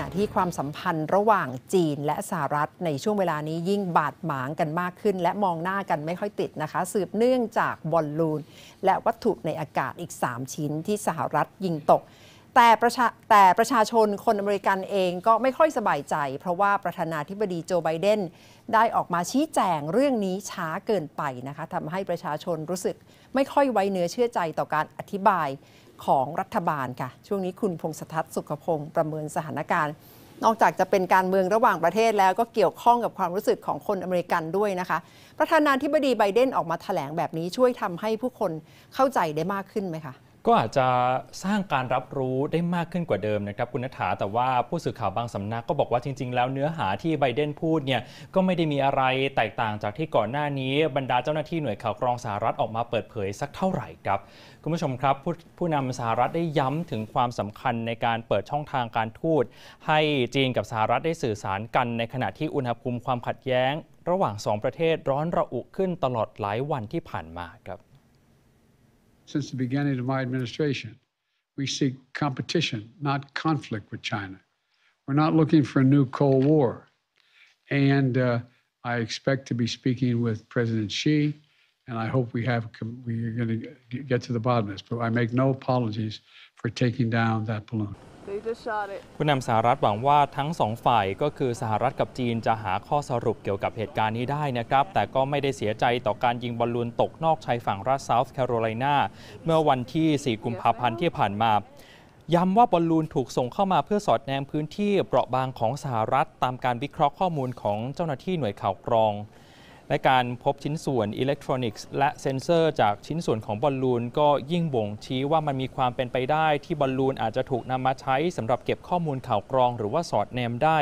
ณะที่ความสัมพันธ์ระหว่างจีนและสหรัฐในช่วงเวลานี้ยิ่งบาดหมางกันมากขึ้น และมองหน้ากันไม่ค่อยติดนะคะ สืบเนื่องจากบอลลูน และวัตถุในอากาศอีก 3 ชิ้นที่สหรัฐยิงตกแต่ประชาแต่ประชาชนคนอเมริกันเองก็ไม่ค่อยสบายใจ เพราะว่าประธานาธิบดีโจไบเดนได้ออกมาชี้แจงเรื่องนี้ช้าเกินไปนะคะทำให้ประชาชนรู้สึกไม่ค่อยไว้เนื้อเชื่อใจต่อการอธิบายของรัฐบาลค่ะ ช่วงนี้คุณพงศธัตสุขพงศ์ประเมินสถานการณ์ นอกจากจะเป็นการเมืองระหว่างประเทศแล้วก็เกี่ยวข้องกับความรู้สึกของคนอเมริกันด้วยนะคะ ประธานาธิบดีไบเดนออกมาถแถลงแบบนี้ช่วยทำให้ผู้คนเข้าใจได้มากขึ้นไหมคะก็อาจจะสร้างการรับรู้ได้มากขึ้นกว่าเดิมนะครับ คุณนัฐา แต่ว่าผู้สื่อข่าวบางสำนักก็บอกว่าจริง ๆ แล้วเนื้อหาที่ไบเดนพูดเนี่ยก็ไม่ได้มีอะไรแตกต่างจากที่ก่อนหน้านี้ บรรดาเจ้าหน้าที่หน่วยข่าวกรองสหรัฐออกมาเปิดเผยสักเท่าไหร่ครับคุณผู้ชมครับ ผู้ผู้นำสหรัฐได้ย้ำถึงความสำคัญในการเปิดช่องทางการทูตให้จีนกับสหรัฐได้สื่อสารกัน ในขณะที่อุณหภูมิความขัดแย้ง ระหว่างสองประเทศร้อนระอุขึ้นตลอดหลายวันที่ผ่านมาครับ since the beginning of my administration. We seek competition, not conflict with China. We're not looking for a new Cold War. And uh, I expect to be speaking with President Xi, and I hope we have we are going to get to the bottom of this. But I make no apologies for taking down that balloon. ผู้นำสหรัฐหวังว่าทั้งสองฝ่ายก็คือสหรัฐกับจีนจะหาข้อสรุปเกี่ยวกับเหตุการณ์นี้ได้นะครับ แต่ก็ไม่ได้เสียใจต่อการยิงบอลลูนตกนอกชายฝั่งรัฐเซาท์แคโรไลนาเมื่อวันที่ 4 กุมภาพันธ์ที่ผ่านมาย้ำว่าบอลลูนถูกส่งเข้ามาเพื่อสอดแนมพื้นที่เปราะบางของสหรัฐ ตามการวิเคราะห์ข้อมูลของเจ้าหน้าที่หน่วยข่าวกรองและการพบชิ้นส่วนอิเล็กทรอนิกส์และเซนเซอร์ จากชิ้นส่วนของบอลลูนก็ยิ่งบ่งชี้ว่ามันมีความเป็นไปได้ที่บอลลูนอาจจะถูกนำมาใช้สำหรับเก็บข้อมูลข่าวกรองหรือว่าสอดแนมได้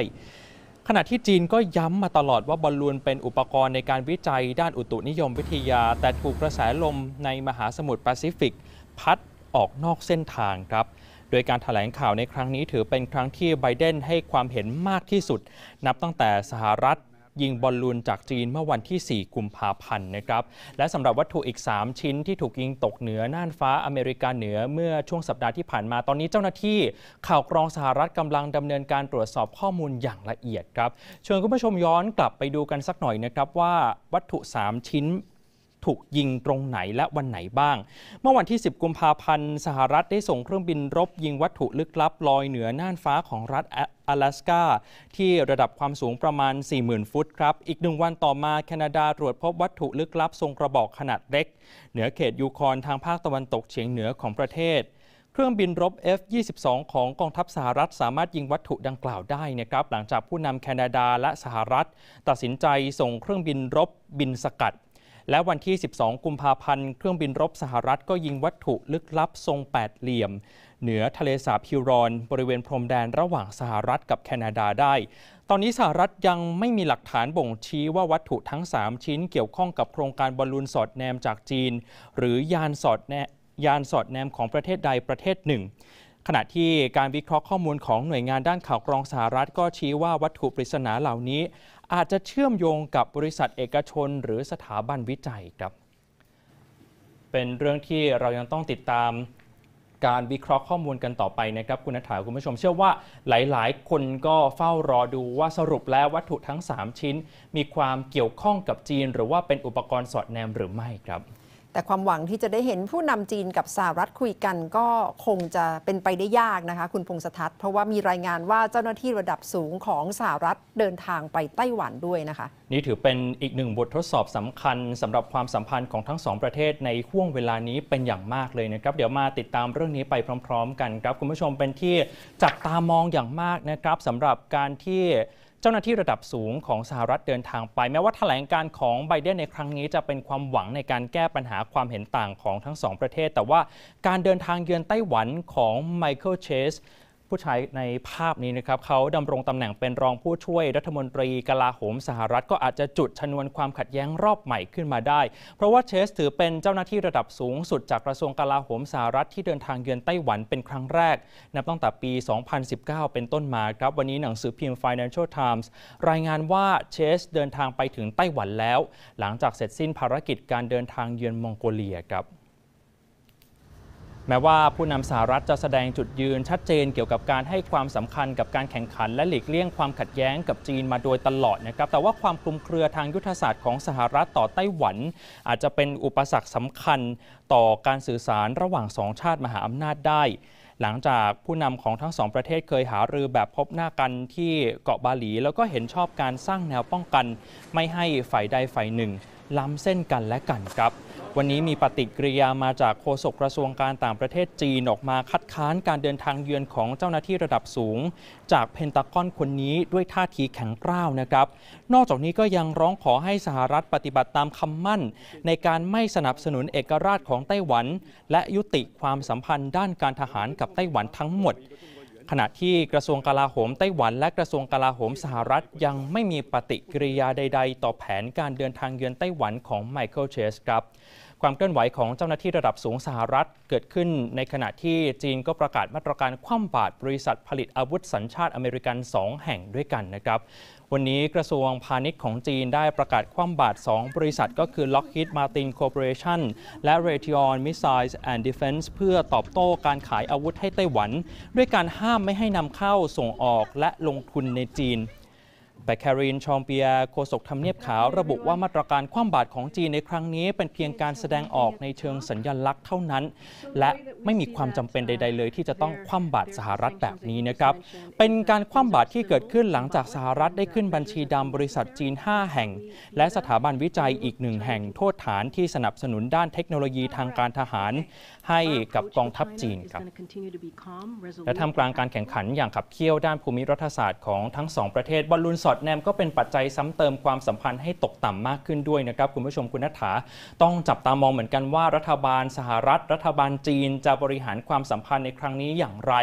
ขณะที่จีนก็ย้ำมาตลอดว่าบอลลูนเป็นอุปกรณ์ในการวิจัยด้านอุตุนิยมวิทยา แต่ถูกกระแสลมในมหาสมุทรแปซิฟิก พัดออกนอกเส้นทางครับโดยการถแถลงข่าวในครั้งนี้ถือเป็นครั้งที่ไบเดน ให้ความเห็นมากที่สุด นับตั้งแต่สหรัฐยิงบอลลูนจากจีนเมื่อวันที่ 4 กุมภาพันธ์นะครับ และสำหรับวัตถุอีก 3 ชิ้นที่ถูกยิงตกเหนือน่านฟ้าอเมริกาเหนือเมื่อช่วงสัปดาห์ที่ผ่านมาตอนนี้เจ้าหน้าที่ข่าวกรองสหรัฐกำลังดำเนินการตรวจสอบข้อมูลอย่างละเอียดครับเชิญคุณผู้ชมย้อนกลับไปดูกันสักหน่อยนะครับว่าวัตถุ 3 ชิ้นถูกยิงตรงไหนและวันไหนบ้าง เมื่อวันที่ 10 กุมภาพันธ์สหรัฐได้ส่งเครื่องบินรบยิงวัตถุลึกลับ ลอยเหนือน่านฟ้าของรัฐอ阿拉斯กาที่ระดับความสูงประมาณ 40,000 ฟุตครับ อีกหนึ่งวันต่อมา แคนาดาตรวจพบวัตถุลึกลับ ทรงกระบอกขนาดเล็ก เหนือเขตยูคอนทางภาคตะวันตกเฉียงเหนือของประเทศ เครื่องบินรบ F-22 ของกองทัพสหรัฐสามารถยิงวัตถุดังกล่าวได้นะครับ หลังจากผู้นำแคนาดาและสหรัฐ ตัดสินใจส่งเครื่องบินรบบินสกัดและวันที่ 12 กุมภาพันธ์ เครื่องบินรบสหรัฐก็ยิงวัตถุลึกลับทรงแปดเหลี่ยม เหนือทะเลสาบฮิวรอน บริเวณพรมแดนระหว่างสหรัฐกับแคนาดาได้ ตอนนี้สหรัฐยังไม่มีหลักฐานบ่งชี้ว่าวัตถุทั้ง 3 ชิ้น เกี่ยวข้องกับโครงการบอลลูนสอดแนมจากจีน หรือยานสอดแนยานสอดแนมของประเทศใดประเทศหนึ่ง ขณะที่การวิเคราะห์ข้อมูลของหน่วยงานด้านข่าวกรองสหรัฐก็ชี้ว่าวัตถุปริศนาเหล่านี้อาจจะเชื่อมโยงกับบริษัทเอกชน หรือสถาบันวิจัยครับ เป็นเรื่องที่เรายังต้องติดตามการวิเคราะห์ข้อมูลกันต่อไปนะครับ คุณนัทถาคุณผู้ชมเชื่อว่าหลายๆ คนก็เฝ้ารอดูว่าสรุปแล้ววัตถุทั้ง 3 ชิ้น มีความเกี่ยวข้องกับจีนหรือว่าเป็นอุปกรณ์สอดแนมหรือไม่ครับแต่ความหวังที่จะได้เห็นผู้นำจีนกับสหรัฐคุยกันก็คงจะเป็นไปได้ยากนะคะ คุณพงศธัตเพราะว่ามีรายงานว่าเจ้าหน้าที่ระดับสูงของสหรัฐเดินทางไปไต้หวันด้วยนะคะ นี่ถือเป็นอีกหนึ่งบททดสอบสำคัญ สำหรับความสัมพันธ์ของทั้งสองประเทศในห่วงเวลานี้เป็นอย่างมากเลยนะครับ เดี๋ยวมาติดตามเรื่องนี้ไปพร้อม ๆ กันครับ คุณผู้ชมเป็นที่จับตามองอย่างมากนะครับ สำหรับการที่เจ้าหน้าที่ระดับสูงของสหรัฐเดินทางไป แม้ว่าแถลงการของไบเดนในครั้งนี้จะเป็นความหวังในการแก้ปัญหาความเห็นต่างของทั้งสองประเทศ แต่ว่าการเดินทางเยือนไต้หวันของไมเคิลเชสผู้ชายในภาพนี้นะครับเขาดำรงตำแหน่งเป็นรองผู้ช่วยรัฐมนตรีกลาโหมสหรัฐก็อาจจะจุดชนวนความขัดแย้งรอบใหม่ขึ้นมาได้ เพราะว่าเชสถือเป็นเจ้าหน้าที่ระดับสูงสุดจากกระทรวงกลาโหมสหรัฐ ที่เดินทางเยือนไต้หวันเป็นครั้งแรก นับตั้งแต่ปี 2019 เป็นต้นมาครับวันนี้หนังสือพิมพ์ Financial Times รายงานว่าเชสเดินทางไปถึงไต้หวันแล้วหลังจากเสร็จสิ้นภารกิจการเดินทางเยือนมองโกเลียครับแม้ว่าผู้นำสหรัฐจะแสดงจุดยืนชัดเจนเกี่ยวกับการให้ความสำคัญกับการแข่งขันและหลีกเลี่ยงความขัดแย้งกับจีนมาโดยตลอดนะครับแต่ว่าความคลุมเครือทางยุทธศาสตร์ของสหรัฐต่อไต้หวัน อาจจะเป็นอุปสรรคสำคัญต่อการสื่อสารระหว่างสองชาติมหาอำนาจได้ หลังจากผู้นำของทั้งสองประเทศเคยหารือแบบพบหน้ากันที่เกาะบาหลี แล้วก็เห็นชอบการสร้างแนวป้องกันไม่ให้ฝ่ายใดฝ่ายหนึ่งล้ำเส้นกันและกันครับ วันนี้มีปฏิกิริยามาจากโฆษกกระทรวงการต่างประเทศจีนออกมาคัดค้านการเดินทางเยือนของเจ้าหน้าที่ระดับสูง จากเพนตากอนคนนี้ด้วยท่าทีแข็งกร้าวนะครับ นอกจากนี้ก็ยังร้องขอให้สหรัฐปฏิบัติตามคำมั่น ในการไม่สนับสนุนเอกราชของไต้หวัน และยุติความสัมพันธ์ด้านการทหารกับไต้หวันทั้งหมดขณะที่กระทรวงกลาโหมไต้หวันและกระทรวงกลาโหมสหรัฐยังไม่มีปฏิกิริยาใดๆ ต่อแผนการเดินทางเยือนไต้หวันของไมเคิลเชสครับความเคลื่อนไหวของเจ้าหน้าที่ระดับสูงสหรัฐเกิดขึ้นในขณะที่จีนก็ประกาศมาตรการคว่ำบาตรบริษัท ผลิตอาวุธสัญชาติอเมริกัน 2 แห่งด้วยกันนะครับ วันนี้กระทรวงพาณิชย์ของจีนได้ประกาศคว่ำบาตร2บริษัท ก็คือ Lockheed Martin Corporation และ Raytheon Missiles and Defense เพื่อตอบโต้การขายอาวุธให้ไต้หวัน ด้วยการห้ามไม่ให้นำเข้าส่งออกและลงทุนในจีนแต่แครินชองเปียโฆษกทำเนียบขาวระบุว่ามาตรการคว่ำบาตรของจีนในครั้งนี้เป็นเพียงการแสดงออกในเชิงสัญญลักษณ์เท่านั้น และไม่มีความจำเป็นใด ๆ เลยที่จะต้องคว่ำบาตรสหรัฐแบบนี้นะครับเป็นการคว่ำบาตรที่เกิดขึ้นหลังจากสหรัฐได้ขึ้นบัญชีดำบริษัทจีน 5 แห่ง และสถาบันวิจัยอีกหนึ่งแห่งโทษฐานที่สนับสนุนด้านเทคโนโลยีทางการทหารให้กับกองทัพจีนครับและทำกลางการแข่งขันอย่างขับเคี่ยวด้านภูมิรัฐศาสตร์ของทั้งสองประเทศบอลลูนสออดแนมก็เป็นปัจจัยซ้ำเติมความสัมพันธ์ให้ตกต่ำมากขึ้นด้วยนะครับ คุณผู้ชมคุณนัฐา ต้องจับตามองเหมือนกันว่ารัฐบาลสหรัฐ รัฐบาลจีน จะบริหารความสัมพันธ์ในครั้งนี้อย่างไร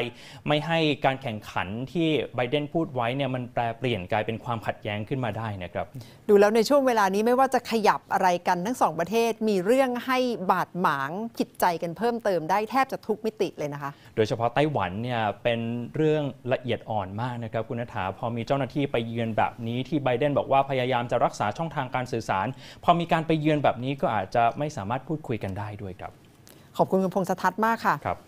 ไม่ให้การแข่งขันที่ไบเดนพูดไว้เนี่ยมันแปลเปลี่ยนกลายเป็นความขัดแย้งขึ้นมาได้นะครับ ดูแล้วในช่วงเวลานี้ไม่ว่าจะขยับอะไรกันทั้งสองประเทศมีเรื่องให้บาดหมางจิดใจกันเพิ่มเติมได้แทบจะทุกมิติเลยนะคะโดยเฉพาะไต้หวันเนี่ย เป็นเรื่องละเอียดอ่อนมากนะครับ คุณนัฐาพอมีเจ้าหน้าที่ไปเยือนแบบนี้ที่ไบเดนบอกว่าพยายามจะรักษาช่องทางการสื่อสาร พอมีการไปเยือนแบบนี้ก็อาจจะไม่สามารถพูดคุยกันได้ด้วยครับ ขอบคุณคุณพงษ์สทัศน์มากค่ะครับ